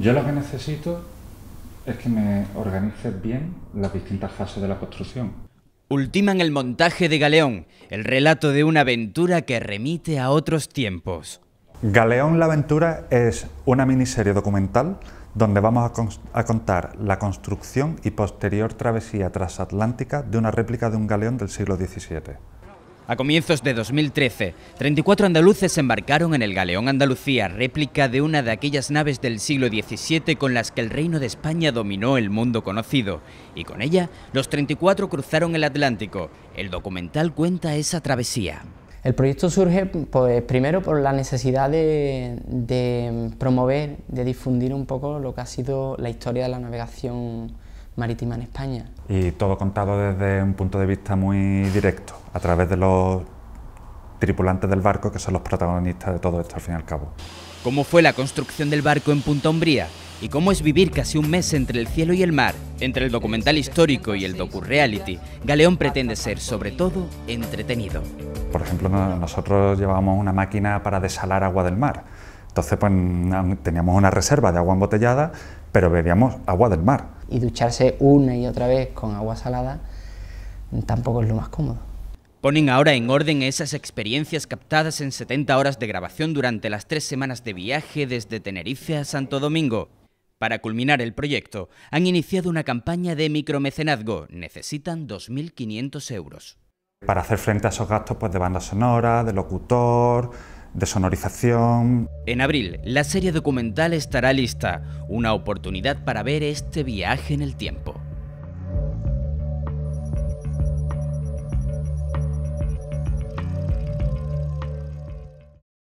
Yo lo que necesito es que me organices bien las distintas fases de la construcción. Ultiman el montaje de Galeón, el relato de una aventura que remite a otros tiempos. Galeón la aventura es una miniserie documental donde vamos a, contar la construcción y posterior travesía transatlántica de una réplica de un galeón del siglo XVII. A comienzos de 2013, 34 andaluces embarcaron en el galeón Andalucía, réplica de una de aquellas naves del siglo XVII con las que el Reino de España dominó el mundo conocido, y con ella los 34 cruzaron el Atlántico. El documental cuenta esa travesía. El proyecto surge pues, primero por la necesidad de promover, de difundir un poco lo que ha sido la historia de la navegación marítima en España. Y todo contado desde un punto de vista muy directo, a través de los tripulantes del barco, que son los protagonistas de todo esto al fin y al cabo. ¿Cómo fue la construcción del barco en Punta Umbría? ¿Y cómo es vivir casi un mes entre el cielo y el mar? Entre el documental histórico y el docu-reality, Galeón pretende ser, sobre todo, entretenido. Por ejemplo, nosotros llevábamos una máquina para desalar agua del mar. Entonces, pues teníamos una reserva de agua embotellada, pero bebíamos agua del mar y ducharse una y otra vez con agua salada tampoco es lo más cómodo. Ponen ahora en orden esas experiencias captadas en 70 horas de grabación durante las tres semanas de viaje desde Tenerife a Santo Domingo. Para culminar el proyecto, han iniciado una campaña de micromecenazgo. Necesitan 2.500 euros. Para hacer frente a esos gastos pues, de banda sonora, de locutor, de sonorización. En abril, la serie documental estará lista, una oportunidad para ver este viaje en el tiempo.